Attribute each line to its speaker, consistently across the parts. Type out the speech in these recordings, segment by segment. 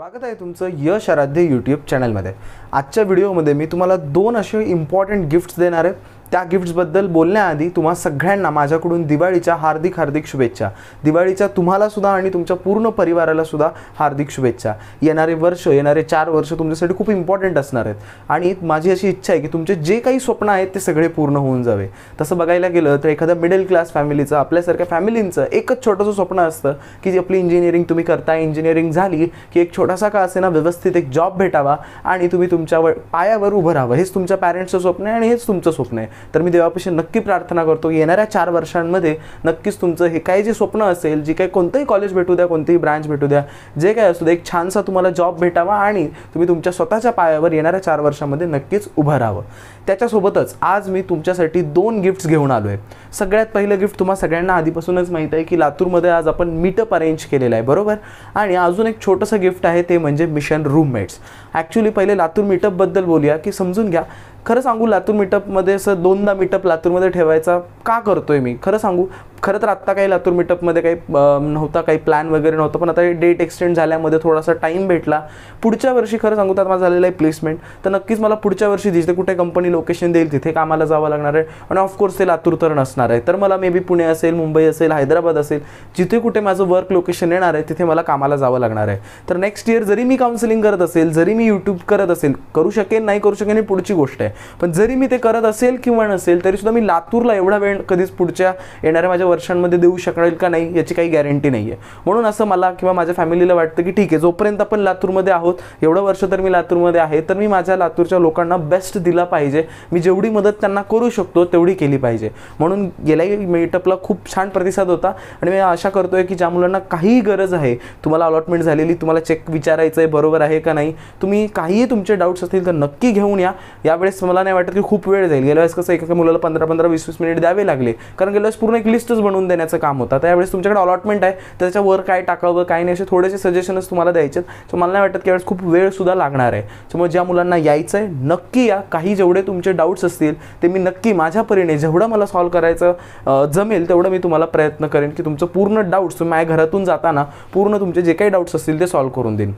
Speaker 1: स्वागत आहे तुमचं यश आराध्य यूट्यूब चॅनलमध्ये आजच्या व्हिडिओमध्ये मी तुम्हाला दोन असे इम्पॉर्टंट गिफ्ट्स देणार आहे त्या गिफ्ट्सबद्दल बोलण्याआधी तुम्हा सगळ्यांना माझ्याकडून दिवाळीच्या हार्दिक हार्दिक शुभेच्छा दिवाळीच्या तुम्हालासुद्धा आणि तुमच्या पूर्ण परिवारालासुद्धा हार्दिक शुभेच्छा येणारे वर्ष येणारे चार वर्ष तुमच्यासाठी खूप इम्पॉर्टंट असणार आहेत आणि माझी अशी इच्छा आहे की तुमचे जे काही स्वप्न आहेत ते सगळे पूर्ण होऊन जावे तसं बघायला गेलं तर एखाद्या मिडल क्लास फॅमिलीचं आपल्यासारख्या फॅमिलींचं एकच छोटंसं स्वप्न असतं की जी आपली इंजिनिअरिंग तुम्ही करता इंजिनिअरिंग झाली की एक छोटासा का असेना व्यवस्थित एक जॉब भेटावा आणि तुम्ही तुमच्या पायावर उभं राहावं हेच तुमच्या पॅरेंट्सचं स्वप्न आहे आणि हेच तुमचं स्वप्न आहे तर मी देवापाशी नक्की प्रार्थना करतो येणाऱ्या चार वर्षांमध्ये नक्कीच तुमचं हे काही जे स्वप्न असेल जी काही कोणतंही कॉलेज भेटू द्या कोणतीही ब्रांच भेटू द्या जे काय असू द्या एक छानसा तुम्हाला जॉब भेटावा आणि तुम्ही तुमच्या स्वतःच्या पायावर येणाऱ्या चार वर्षांमध्ये नक्कीच उभं राहावं त्याच्यासोबतच आज मी तुमच्यासाठी दोन गिफ्ट्स घेऊन आलो आहे सगळ्यात पहिलं गिफ्ट तुम्हाला सगळ्यांना आधीपासूनच माहीत आहे की लातूरमध्ये आज आपण मीटअप अरेंज केलेलं आहे बरोबर आणि अजून एक छोटंसं गिफ्ट आहे ते म्हणजे मिशन रूममेट्स ॲक्च्युली पहिले लातूर मीटअपबद्दल बोलूया की समजून घ्या खरं सांगू लातूर मीटअपमध्ये असं दोनदा मीटअप लातूरमध्ये ठेवायचा का करतोय मी खरं सांगू खरं तर आत्ता काही लातूर मीटअपमध्ये काही नव्हता काही प्लॅन वगैरे नव्हतं पण आता डेट एक्सटेंड झाल्यामध्ये थोडासा टाईम भेटला पुढच्या वर्षी खरं सांगू तर माझा झालेला आहे प्लेसमेंट तर नक्कीच मला पुढच्या वर्षी जिथे कुठे कंपनी लोकेशन देईल तिथे कामाला जावं लागणार आहे आणि ऑफकोर्स ते लातूर तर नसणार आहे तर मला मे बी पुणे असेल मुंबई असेल हैदराबाद असेल जिथे कुठे माझं वर्क लोकेशन येणार आहे तिथे मला कामाला जावं लागणार आहे तर नेक्स्ट इयर जरी मी काउन्सिलिंग करत असेल जरी मी यूट्यूब करत असेल करू शकेन नाही करू शकेन ही पुढची गोष्ट आहे पण जरी मी ते करत असेल किंवा नसेल तरीसुद्धा मी लातूरला एवढा वेळ कधीच पुढच्या येणाऱ्या माझ्या वर्षांमध्ये देऊ शकणार का नाही याची काही गॅरंटी नाही आहे म्हणून असं मला किंवा माझ्या फॅमिलीला वाटतं की ठीक आहे जोपर्यंत आपण लातूरमध्ये आहोत एवढं वर्ष तर मी लातूरमध्ये आहे तर मी माझ्या लातूरच्या लोकांना बेस्ट दिला पाहिजे मी जेवढी मदत त्यांना करू शकतो तेवढी केली पाहिजे म्हणून गेल्याही मेटअपला खूप छान प्रतिसाद होता आणि मी आशा करतो की ज्या मुलांना काही गरज आहे तुम्हाला अलॉटमेंट झालेली तुम्हाला चेक विचारायचं आहे बरोबर आहे का नाही तुम्ही काहीही तुमचे डाऊट्स असतील तर नक्की घेऊन या यावेळेस मला नाही वाटत की खूप वेळ जाईल गेल्या वेळेस कसं एका मुलाला पंधरा पंधरा वीस वीस मिनिट द्यावे लागले कारण गेल्या वेळेस पूर्ण एक लिस्ट बनवून देण्याचं काम होतं त्यावेळेस तुमच्याकडे अलॉटमेंट आहे त्याच्यावर काय टाकावं काय नाही असे थोडेसे सजेशनच तुम्हाला द्यायचे सो मला नाही वाटत की यावेळेस खूप वेळसुद्धा लागणार आहे सो मग ज्या मुलांना यायचं आहे नक्की या काही जेवढे तुमचे डाऊट्स असतील ते मी नक्की माझ्या परीने जेवढं मला सॉल्व्ह करायचं जमेल तेवढं मी तुम्हाला प्रयत्न करेन की तुमचं पूर्ण डाऊट्स माझ्या घरातून जाताना पूर्ण तुमचे जे काही डाऊट्स असतील ते सॉल्व्ह करून देईन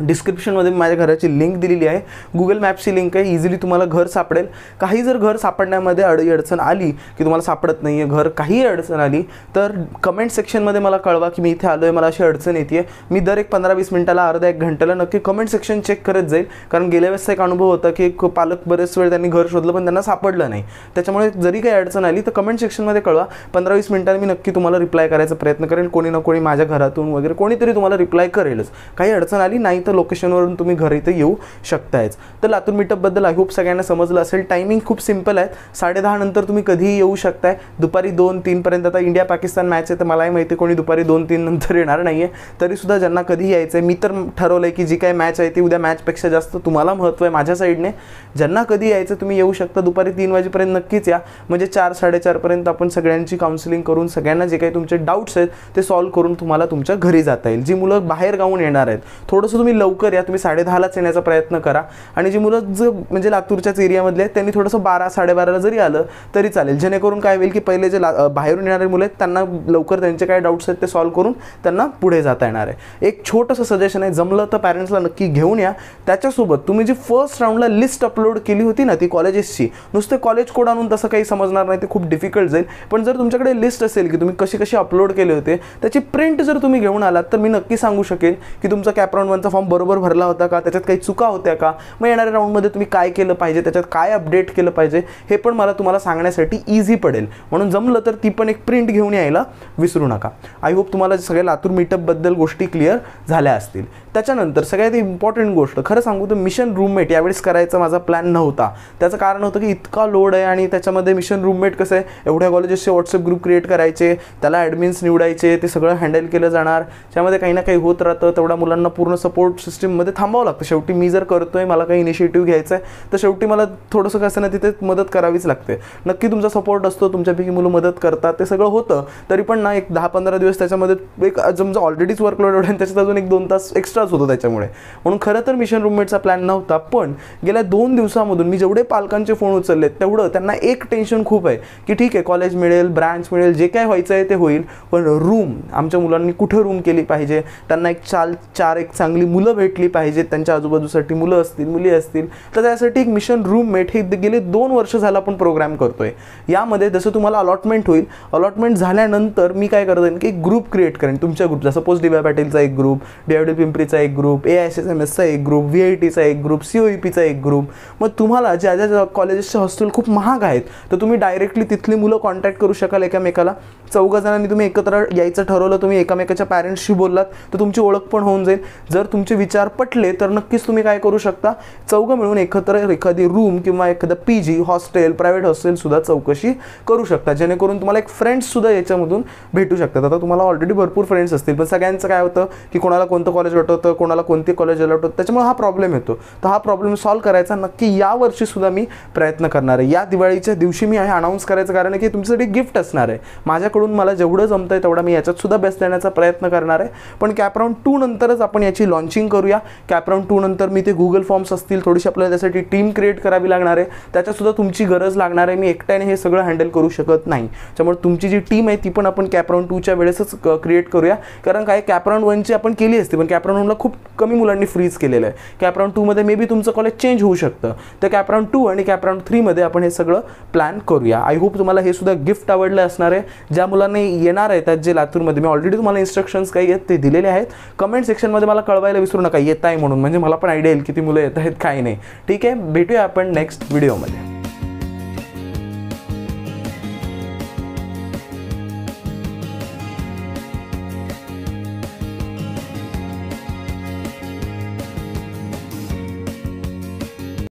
Speaker 1: डिस्क्रिप्शनमध्ये माझ्या घराची लिंक दिलेली आहे गुगल मॅपची लिंक आहे इझिली तुम्हाला घर सापडेल काही जर घर सापडण्यामध्ये अड अडचण आली की तुम्हाला सापडत नाही आहे घर काही अडचण आली तर कमेंट सेक्शनमध्ये मला कळवा की मी इथे आलो आहे मला अशी अडचण येते आहे मी दर एक पंधरा वीस मिनिटाला अर्धा एक घंट्याला नक्की कमेंट सेक्शन चेक करत जाईल कारण गेल्या वेळेस एक अनुभव होता की एक पालक बरेच वेळ त्यांनी घर शोधलं पण त्यांना सापडलं नाही त्याच्यामुळे जरी काही अडचण आली तर कमेंट सेक्शनमध्ये कळवा पंधरा वीस मिनिटांनी मी नक्की तुम्हाला रिप्लाय करायचा प्रयत्न करेन कोणी ना कोणी माझ्या घरातून वगैरे कोणीतरी तुम्हाला रिप्लाय करेलच काही अडचण आली नाही इथं लोकेशनवरून तुम्ही घर इथं येऊ शकतायच तर लातूर मीटअपबद्दल आय होप सगळ्यांना समजलं असेल टायमिंग खूप सिम्पल आहे दहा नंतर तुम्ही कधीही येऊ शकताय दुपारी दोन तीनपर्यंत आता इंडिया पाकिस्तान मॅच आहे तर मलाही माहिती कोणी दुपारी दोन तीन नंतर येणार नाही आहे तरीसुद्धा ज्यांना कधीही यायचं आहे मी तर ठरवलं आहे की जी काही मॅच आहे ती उद्या मॅचपेक्षा जास्त तुम्हाला महत्त्व आहे माझ्या साईडने ज्यांना कधी यायचं तुम्ही येऊ शकता दुपारी तीन वाजेपर्यंत नक्कीच या म्हणजे चार साडेचारपर्यंत आपण सगळ्यांची काउन्सिलिंग करून सगळ्यांना जे काही तुमचे डाऊट्स आहेत ते सॉल्व्ह करून तुम्हाला तुमच्या घरी जाता येईल जी मुलं बाहेर गावून येणार आहेत थोडंसं तुम्ही तुम्ही लवकर या तुम्ही साडेदहालाच येण्याचा प्रयत्न करा आणि जी मुलं जर म्हणजे लातूरच्याच एरियामधले आहेत त्यांनी थोडंसं बारा साडेबाराला जरी आलं तरी चालेल जेणेकरून काय होईल की पहिले जे ला बाहेरून येणारे मुलं आहेत त्यांना लवकर त्यांचे काय डाऊट्स आहेत ते सॉल्व्ह करून त्यांना पुढे जाता येणार आहे एक छोटंसं सजेशन आहे जमलं तर पॅरेंट्सला नक्की घेऊन या त्याच्यासोबत तुम्ही जी फर्स्ट राऊंडला लिस्ट अपलोड केली होती ना ती कॉलेजेसची नुसते कॉलेज कोड आणून तसं काही समजणार नाही ते खूप डिफिकल्ट जाईल पण जर तुमच्याकडे लिस्ट असेल की तुम्ही कशी कशी अपलोड केले होते त्याची प्रिंट जर तुम्ही घेऊन आलात तर मी नक्की सांगू शकेन की तुमचा कॅपराउंड वनचा फॉर्म फॉर्म बरोबर भरला होता का त्याच्यात काही चुका होत्या का मग येणाऱ्या राऊंडमध्ये तुम्ही काय केलं पाहिजे त्याच्यात काय अपडेट केलं पाहिजे हे पण मला तुम्हाला सांगण्यासाठी इझी पडेल म्हणून जमलं तर ती पण एक प्रिंट घेऊन यायला विसरू नका आय होप तुम्हाला सगळ्या लातूर मीटअपबद्दल गोष्टी क्लिअर झाल्या असतील त्याच्यानंतर सगळ्यात इम्पॉर्टंट गोष्ट खरं सांगू तर मिशन रूममेट यावेळेस करायचा माझा प्लॅन नव्हता त्याचं कारण होतं की इतका लोड आहे आणि त्याच्यामध्ये मिशन रूममेट कसं आहे एवढ्या कॉलेजेसचे व्हॉट्सअप ग्रुप क्रिएट करायचे त्याला ॲडमिन्स निवडायचे ते सगळं हँडल केलं जाणार त्यामध्ये काही ना काही होत राहतं तेवढ्या मुलांना पूर्ण सपोर्ट सिस्टीममध्ये थांबावं लागतं शेवटी मी जर करतो आहे मला काही इनिशिएटिव्ह घ्यायचं आहे तर शेवटी मला थोडंसं कसं ना तिथे मदत करावीच लागते नक्की तुमचा सपोर्ट असतो तुमच्यापैकी मुलं मदत करतात ते सगळं होतं तरी पण ना एक दहा पंधरा दिवस त्याच्यामध्ये एक समजा ऑलरेडीच वर्कलोड आणि त्याच्यात अजून एक दोन तास एक्स्ट्रा उत्साहच होतो त्याच्यामुळे म्हणून खरं तर मिशन रूममेटचा प्लॅन नव्हता पण गेल्या दोन दिवसामधून मी जेवढे पालकांचे फोन उचलले तेवढं त्यांना एक टेन्शन खूप आहे की ठीक आहे कॉलेज मिळेल ब्रँच मिळेल जे काय व्हायचं आहे ते होईल पण रूम आमच्या मुलांनी कुठं रूम केली पाहिजे त्यांना एक चाल चार एक चांगली मुलं भेटली पाहिजे त्यांच्या आजूबाजूसाठी मुलं असतील मुली असतील तर त्यासाठी एक मिशन रूममेट हे गेले दोन वर्ष झालं आपण प्रोग्राम करतोय यामध्ये जसं तुम्हाला अलॉटमेंट होईल अलॉटमेंट झाल्यानंतर मी काय करत की ग्रुप क्रिएट करेन तुमच्या ग्रुप सपोज डी वाय पाटीलचा एक ग्रुप डी डी पिंपरी चा एक group A S S M एसचा एक ग्रुप व्ही आय टीचा एक ग्रुप सी ओ ई पीचा एक ग्रुप मग तुम्हाला ज्या ज्या कॉलेजेसचे हॉस्टेल खूप महाग आहेत तर तुम्ही डायरेक्टली तिथली मुलं कॉन्टॅक्ट करू शकाल एकामेकाला चौघा जणांनी तुम्ही एकत्र यायचं ठरवलं तुम्ही एकामेकाच्या पॅरेंट्सशी बोललात तर तुमची ओळख पण होऊन जाईल जर तुमचे विचार पटले तर नक्कीच तुम्ही काय करू शकता चौघं मिळून एकत्र एखादी रूम किंवा एखादं पी जी हॉस्टेल प्रायव्हेट हॉस्टेलसुद्धा चौकशी करू शकता जेणेकरून तुम्हाला एक फ्रेंड्ससुद्धा याच्यामधून भेटू शकतात आता तुम्हाला ऑलरेडी भरपूर फ्रेंड्स असतील पण सगळ्यांचं काय होतं की कोणाला कोणतं कॉलेज वाटतं होतं कोणाला कोणते कॉलेज अलॉट होतं त्याच्यामुळे हा प्रॉब्लेम येतो तर हा प्रॉब्लेम सॉल्व्ह करायचा नक्की या वर्षीसुद्धा मी प्रयत्न करणार आहे या दिवाळीच्या दिवशी मी हे अनाऊन्स करायचं कारण की तुमच्यासाठी गिफ्ट असणार आहे माझ्याकडून मला जेवढं जमत आहे तेवढा मी याच्यातसुद्धा बेस्ट देण्याचा प्रयत्न करणार आहे पण कॅपराऊंड टू नंतरच आपण याची लॉन्चिंग करूया कॅपराऊंड टू नंतर मी ते गुगल फॉर्म्स असतील थोडीशी आपल्याला त्यासाठी टीम क्रिएट करावी लागणार आहे त्याच्यातसुद्धा तुमची गरज लागणार आहे मी एकट्याने हे सगळं हँडल करू शकत नाही त्यामुळे तुमची जी टीम आहे ती पण आपण कॅपराऊंड टूच्या वेळेसच क्रिएट करूया कारण काय कॅपराऊंड वनची आपण केली असते पण कॅपराऊंड खूप कमी मुलांनी फ्रीज केलेलं आहे कॅप टूमध्ये मे बी तुमचं कॉलेज चेंज होऊ शकतं तर कॅप टू आणि कॅप थ्रीमध्ये आपण हे सगळं प्लॅन करूया आय होप तुम्हाला हे सुद्धा गिफ्ट आवडलं असणार आहे ज्या मुलांनी येणार आहेत जे लातूरमध्ये मी ऑलरेडी तुम्हाला इन्स्ट्रक्शन्स काही आहेत ते दिलेले आहेत कमेंट सेक्शनमध्ये मला कळवायला विसरू नका येत आहे म्हणून म्हणजे मला पण आयडिया येईल की ती मुलं येत आहेत काही नाही ठीक आहे भेटूया आपण नेक्स्ट व्हिडिओमध्ये